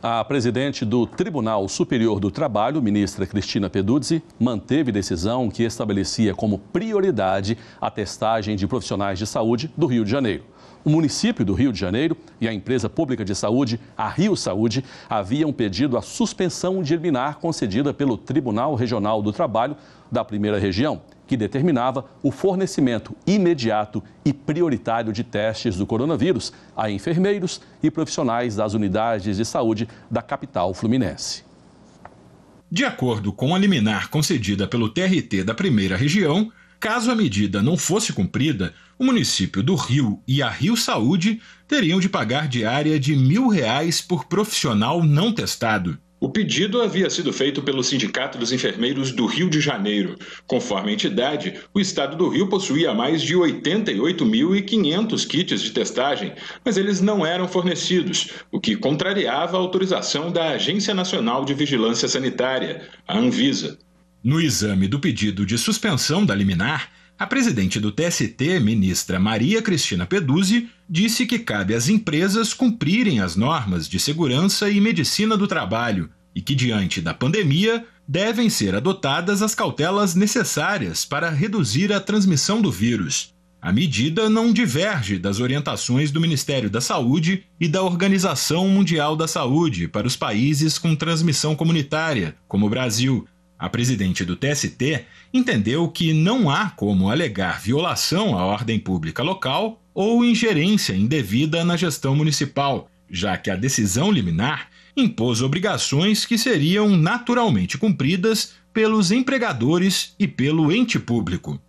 A presidente do Tribunal Superior do Trabalho, ministra Cristina Peduzzi, manteve decisão que estabelecia como prioridade a testagem de profissionais de saúde do Rio de Janeiro. O município do Rio de Janeiro e a empresa pública de saúde, a Rio Saúde, haviam pedido a suspensão de liminar concedida pelo Tribunal Regional do Trabalho da Primeira Região que determinava o fornecimento imediato e prioritário de testes do coronavírus a enfermeiros e profissionais das unidades de saúde da capital fluminense. De acordo com a liminar concedida pelo TRT da primeira região, caso a medida não fosse cumprida, o município do Rio e a Rio Saúde teriam de pagar diária de mil reais por profissional não testado. O pedido havia sido feito pelo Sindicato dos Enfermeiros do Rio de Janeiro. Conforme a entidade, o estado do Rio possuía mais de 88.500 kits de testagem, mas eles não eram fornecidos, o que contrariava a autorização da Agência Nacional de Vigilância Sanitária, a Anvisa. No exame do pedido de suspensão da liminar, a presidente do TST, ministra Maria Cristina Peduzzi, disse que cabe às empresas cumprirem as normas de segurança e medicina do trabalho e que, diante da pandemia, devem ser adotadas as cautelas necessárias para reduzir a transmissão do vírus. A medida não diverge das orientações do Ministério da Saúde e da Organização Mundial da Saúde para os países com transmissão comunitária, como o Brasil, a presidente do TST entendeu que não há como alegar violação à ordem pública local ou ingerência indevida na gestão municipal, já que a decisão liminar impôs obrigações que seriam naturalmente cumpridas pelos empregadores e pelo ente público.